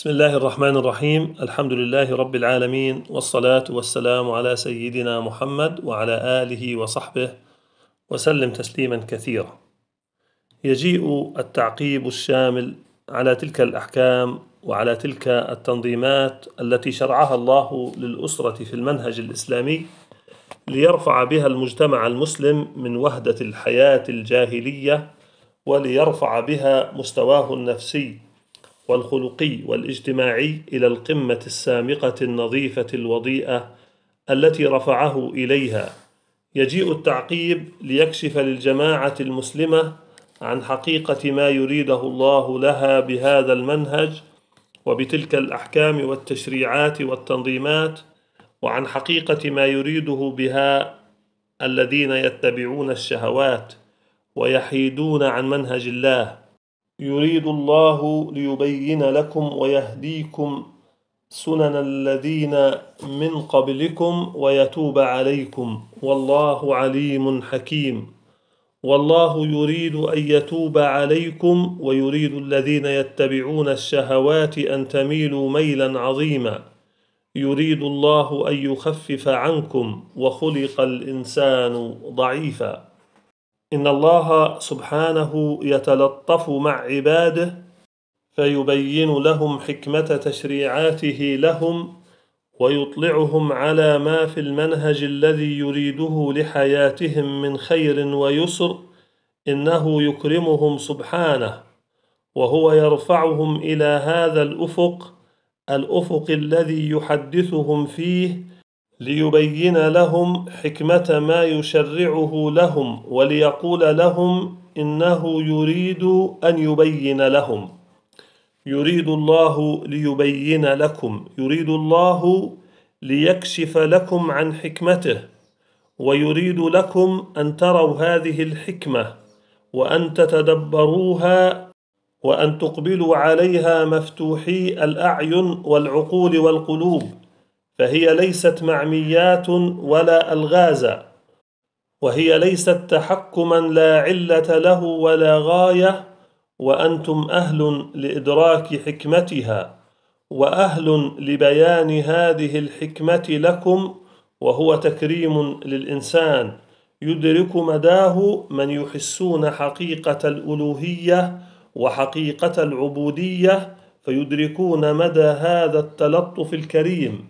بسم الله الرحمن الرحيم الحمد لله رب العالمين والصلاة والسلام على سيدنا محمد وعلى آله وصحبه وسلم تسليما كثيرا يجيء التعقيب الشامل على تلك الأحكام وعلى تلك التنظيمات التي شرعها الله للأسرة في المنهج الإسلامي ليرفع بها المجتمع المسلم من وهدة الحياة الجاهلية وليرفع بها مستواه النفسي والخلقي والاجتماعي إلى القمة السامقة النظيفة الوضيئة التي رفعه إليها يجيء التعقيب ليكشف للجماعة المسلمة عن حقيقة ما يريده الله لها بهذا المنهج وبتلك الأحكام والتشريعات والتنظيمات وعن حقيقة ما يريده بها الذين يتبعون الشهوات ويحيدون عن منهج الله يريد الله ليبين لكم ويهديكم سنن الذين من قبلكم ويتوب عليكم والله عليم حكيم والله يريد أن يتوب عليكم ويريد الذين يتبعون الشهوات أن تميلوا ميلا عظيما يريد الله أن يخفف عنكم وخلق الإنسان ضعيفاً إن الله سبحانه يتلطف مع عباده فيبين لهم حكمة تشريعاته لهم ويطلعهم على ما في المنهج الذي يريده لحياتهم من خير ويسر إنه يكرمهم سبحانه وهو يرفعهم إلى هذا الأفق الأفق الذي يحدثهم فيه ليبين لهم حكمة ما يشرعه لهم وليقول لهم إنه يريد أن يبين لهم يريد الله ليبين لكم يريد الله ليكشف لكم عن حكمته ويريد لكم أن تروا هذه الحكمة وأن تتدبروها وأن تقبلوا عليها مفتوحي الأعين والعقول والقلوب فهي ليست معميات ولا الغازا وهي ليست تحكما لا عله له ولا غايه وانتم اهل لادراك حكمتها واهل لبيان هذه الحكمه لكم وهو تكريم للانسان يدرك مداه من يحسون حقيقه الالوهيه وحقيقه العبوديه فيدركون مدى هذا التلطف الكريم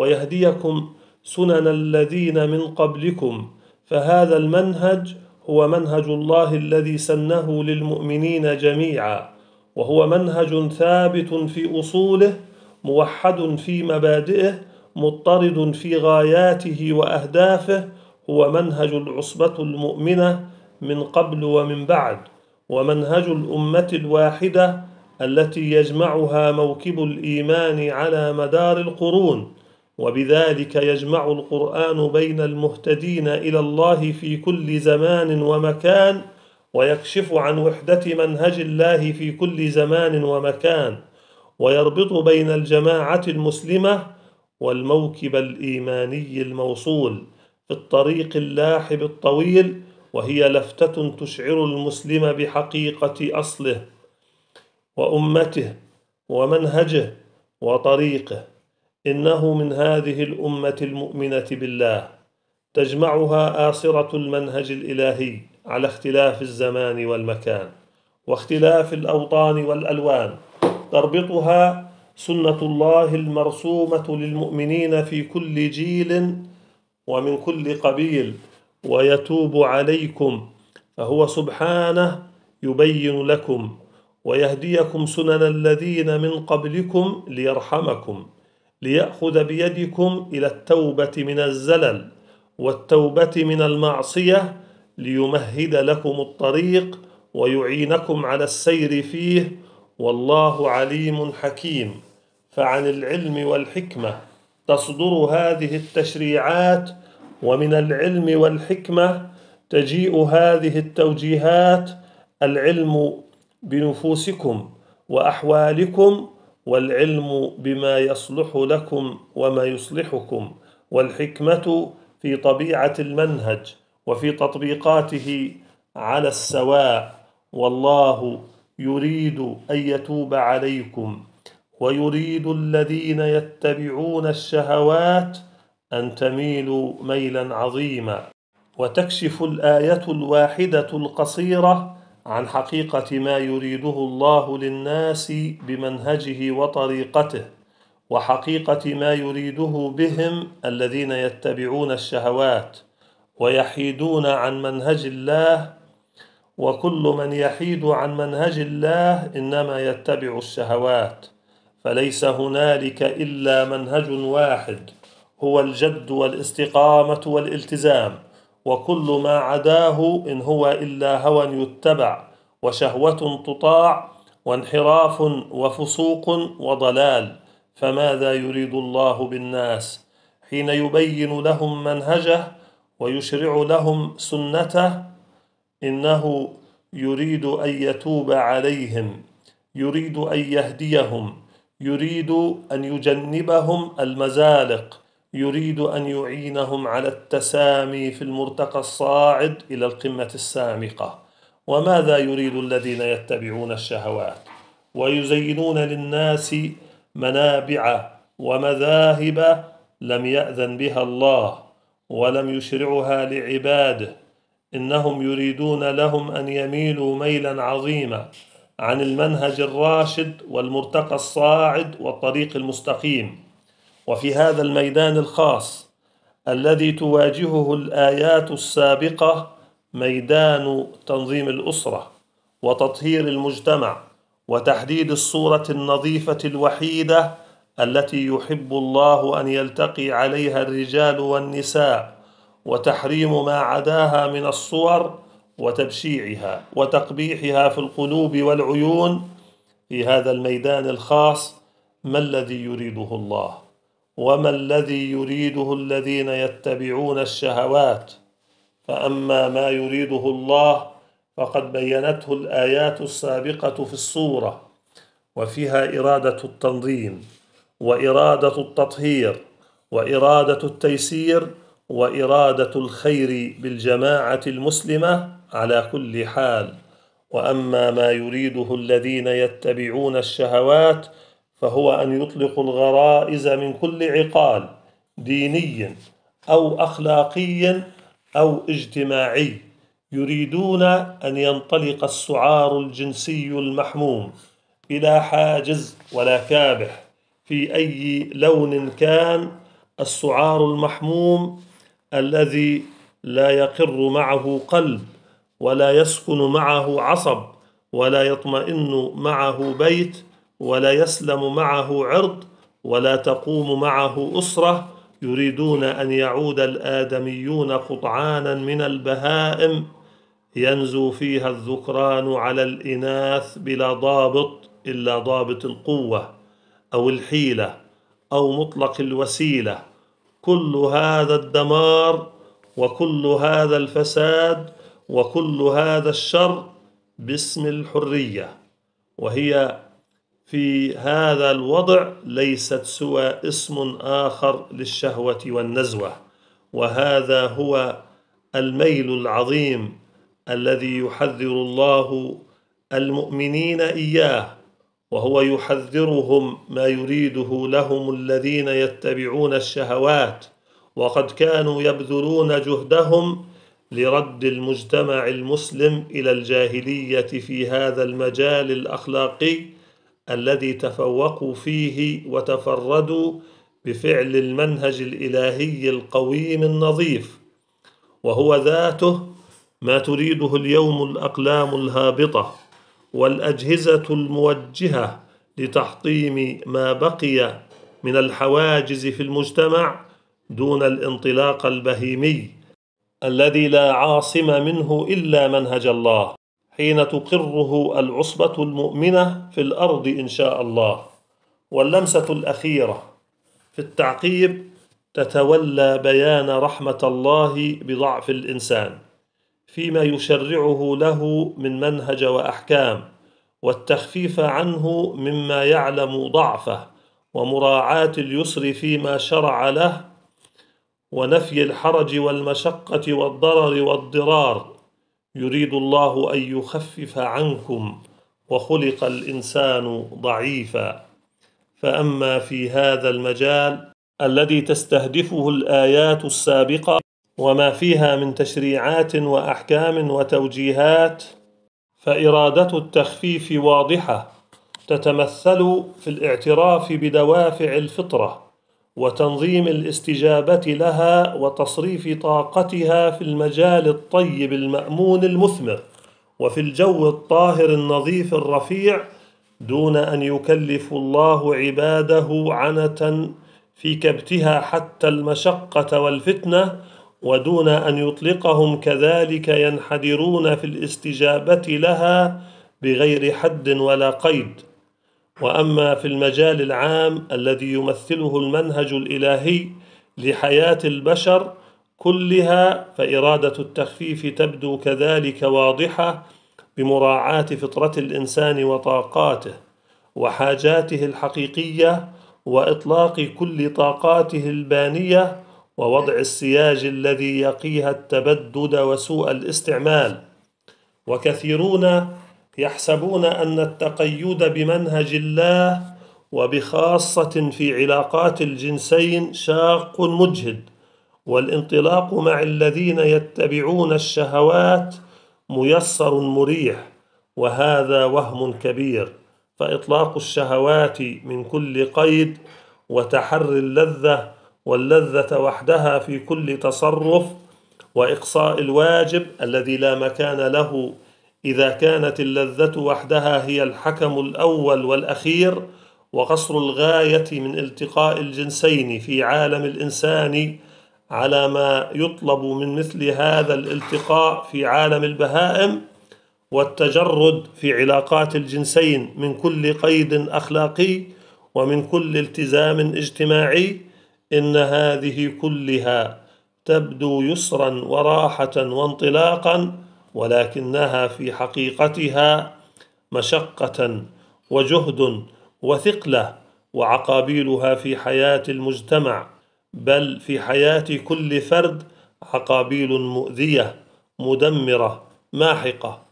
ويهديكم سنن الذين من قبلكم فهذا المنهج هو منهج الله الذي سنه للمؤمنين جميعا وهو منهج ثابت في اصوله موحد في مبادئه مضطرد في غاياته واهدافه هو منهج العصبه المؤمنه من قبل ومن بعد ومنهج الامه الواحده التي يجمعها موكب الايمان على مدار القرون وبذلك يجمع القرآن بين المهتدين إلى الله في كل زمان ومكان ويكشف عن وحدة منهج الله في كل زمان ومكان ويربط بين الجماعة المسلمة والموكب الإيماني الموصول في الطريق اللاحب الطويل وهي لفتة تشعر المسلم بحقيقة أصله وأمته ومنهجه وطريقه إنه من هذه الأمة المؤمنة بالله تجمعها آصرة المنهج الإلهي على اختلاف الزمان والمكان واختلاف الأوطان والألوان تربطها سنة الله المرسومة للمؤمنين في كل جيل ومن كل قبيل ويتوب عليكم فهو سبحانه يبين لكم ويهديكم سنن الذين من قبلكم ليرحمكم ليأخذ بيدكم إلى التوبة من الزلل والتوبة من المعصية ليمهد لكم الطريق ويعينكم على السير فيه والله عليم حكيم فعن العلم والحكمة تصدر هذه التشريعات ومن العلم والحكمة تجيء هذه التوجيهات العلم بنفوسكم وأحوالكم والعلم بما يصلح لكم وما يصلحكم والحكمه في طبيعه المنهج وفي تطبيقاته على السواء والله يريد ان يتوب عليكم ويريد الذين يتبعون الشهوات ان تميلوا ميلا عظيما وتكشف الايه الواحده القصيره عن حقيقة ما يريده الله للناس بمنهجه وطريقته وحقيقة ما يريده بهم الذين يتبعون الشهوات ويحيدون عن منهج الله وكل من يحيد عن منهج الله إنما يتبع الشهوات فليس هنالك إلا منهج واحد هو الجد والاستقامة والالتزام وكل ما عداه إن هو إلا هوى يتبع وشهوة تطاع وانحراف وفسوق وضلال فماذا يريد الله بالناس حين يبين لهم منهجه ويشرع لهم سنته إنه يريد أن يتوب عليهم يريد أن يهديهم يريد أن يجنبهم المزالق يريد أن يعينهم على التسامي في المرتقى الصاعد إلى القمة السامقة وماذا يريد الذين يتبعون الشهوات ويزينون للناس منابع ومذاهب لم يأذن بها الله ولم يشرعها لعباده إنهم يريدون لهم أن يميلوا ميلا عظيما عن المنهج الراشد والمرتقى الصاعد والطريق المستقيم وفي هذا الميدان الخاص الذي تواجهه الايات السابقه ميدان تنظيم الاسره وتطهير المجتمع وتحديد الصوره النظيفه الوحيده التي يحب الله ان يلتقي عليها الرجال والنساء وتحريم ما عداها من الصور وتبشيعها وتقبيحها في القلوب والعيون في هذا الميدان الخاص ما الذي يريده الله وما الذي يريده الذين يتبعون الشهوات فاما ما يريده الله فقد بينته الايات السابقه في الصوره وفيها اراده التنظيم واراده التطهير واراده التيسير واراده الخير بالجماعه المسلمه على كل حال واما ما يريده الذين يتبعون الشهوات فهو أن يطلق الغرائز من كل عقال ديني أو أخلاقي أو اجتماعي يريدون أن ينطلق السعار الجنسي المحموم بلا حاجز ولا كابح في أي لون كان السعار المحموم الذي لا يقر معه قلب ولا يسكن معه عصب ولا يطمئن معه بيت ولا يسلم معه عرض ولا تقوم معه أسرة يريدون أن يعود الآدميون قطعانا من البهائم ينزو فيها الذكران على الإناث بلا ضابط إلا ضابط القوة أو الحيلة أو مطلق الوسيلة كل هذا الدمار وكل هذا الفساد وكل هذا الشر باسم الحرية وهي في هذا الوضع ليست سوى اسم آخر للشهوة والنزوة وهذا هو الميل العظيم الذي يحذر الله المؤمنين إياه وهو يحذرهم ما يريده لهم الذين يتبعون الشهوات وقد كانوا يبذلون جهدهم لرد المجتمع المسلم إلى الجاهلية في هذا المجال الأخلاقي الذي تفوقوا فيه وتفردوا بفعل المنهج الالهي القويم النظيف وهو ذاته ما تريده اليوم الاقلام الهابطه والاجهزه الموجهه لتحطيم ما بقي من الحواجز في المجتمع دون الانطلاق البهيمي الذي لا عاصم منه الا منهج الله حين تقره العصبة المؤمنة في الأرض إن شاء الله واللمسة الأخيرة في التعقيب تتولى بيان رحمة الله بضعف الإنسان فيما يشرعه له من منهج وأحكام والتخفيف عنه مما يعلم ضعفه ومراعاة اليسر فيما شرع له ونفي الحرج والمشقة والضرر والضرار يريد الله أن يخفف عنكم وخلق الإنسان ضعيفا فأما في هذا المجال الذي تستهدفه الآيات السابقة وما فيها من تشريعات وأحكام وتوجيهات فإرادة التخفيف واضحة تتمثل في الاعتراف بدوافع الفطره وتنظيم الاستجابه لها وتصريف طاقتها في المجال الطيب المامون المثمر وفي الجو الطاهر النظيف الرفيع دون ان يكلف الله عباده عنه في كبتها حتى المشقه والفتنه ودون ان يطلقهم كذلك ينحدرون في الاستجابه لها بغير حد ولا قيد واما في المجال العام الذي يمثله المنهج الالهي لحياه البشر كلها فاراده التخفيف تبدو كذلك واضحه بمراعاه فطره الانسان وطاقاته وحاجاته الحقيقيه واطلاق كل طاقاته البانيه ووضع السياج الذي يقيها التبدد وسوء الاستعمال وكثيرون يحسبون أن التقيد بمنهج الله وبخاصة في علاقات الجنسين شاق مجهد والانطلاق مع الذين يتبعون الشهوات ميسر مريح وهذا وهم كبير فإطلاق الشهوات من كل قيد وتحري اللذة واللذة وحدها في كل تصرف وإقصاء الواجب الذي لا مكان له اذا كانت اللذه وحدها هي الحكم الاول والاخير وقصر الغايه من التقاء الجنسين في عالم الانسان على ما يطلب من مثل هذا الالتقاء في عالم البهائم والتجرد في علاقات الجنسين من كل قيد اخلاقي ومن كل التزام اجتماعي ان هذه كلها تبدو يسرا وراحه وانطلاقا ولكنها في حقيقتها مشقة وجهد وثقلة وعقابيلها في حياة المجتمع بل في حياة كل فرد عقابيل مؤذية مدمرة ماحقة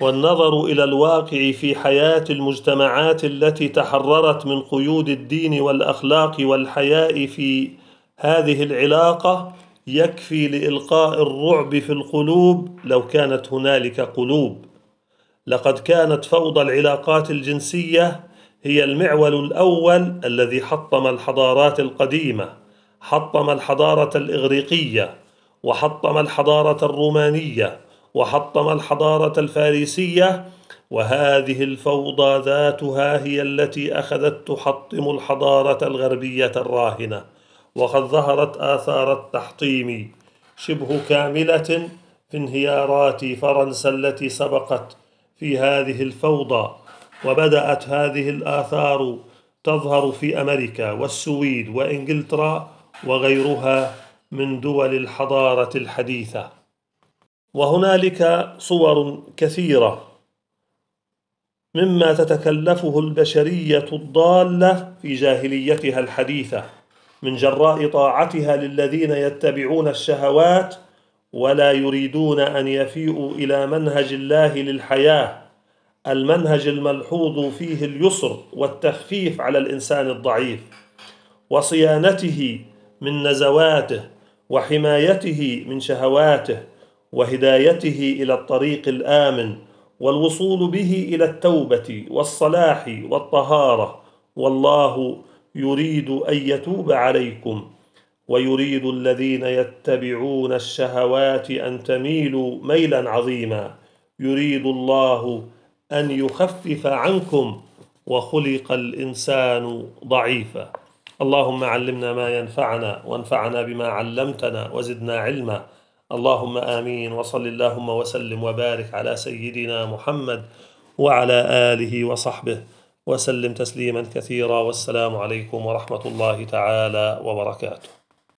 والنظر إلى الواقع في حياة المجتمعات التي تحررت من قيود الدين والأخلاق والحياء في هذه العلاقة يكفي لإلقاء الرعب في القلوب لو كانت هنالك قلوب لقد كانت فوضى العلاقات الجنسية هي المعول الأول الذي حطم الحضارات القديمة حطم الحضارة الإغريقية وحطم الحضارة الرومانية وحطم الحضارة الفارسية وهذه الفوضى ذاتها هي التي أخذت تحطم الحضارة الغربية الراهنة وقد ظهرت آثار التحطيم شبه كاملة في انهيارات فرنسا التي سبقت في هذه الفوضى وبدأت هذه الآثار تظهر في أمريكا والسويد وإنجلترا وغيرها من دول الحضارة الحديثة وهنالك صور كثيرة مما تتكلفه البشرية الضالة في جاهليتها الحديثة من جراء طاعتها للذين يتبعون الشهوات ولا يريدون أن يفيئوا إلى منهج الله للحياة المنهج الملحوظ فيه اليسر والتخفيف على الإنسان الضعيف وصيانته من نزواته وحمايته من شهواته وهدايته إلى الطريق الآمن والوصول به إلى التوبة والصلاح والطهارة والله يريد أن يتوب عليكم ويريد الذين يتبعون الشهوات أن تميلوا ميلا عظيما يريد الله أن يخفف عنكم وخلق الإنسان ضعيفا اللهم علمنا ما ينفعنا وانفعنا بما علمتنا وزدنا علما اللهم آمين وصل اللهم وسلم وبارك على سيدنا محمد وعلى آله وصحبه وسلم تسليما كثيرا والسلام عليكم ورحمة الله تعالى وبركاته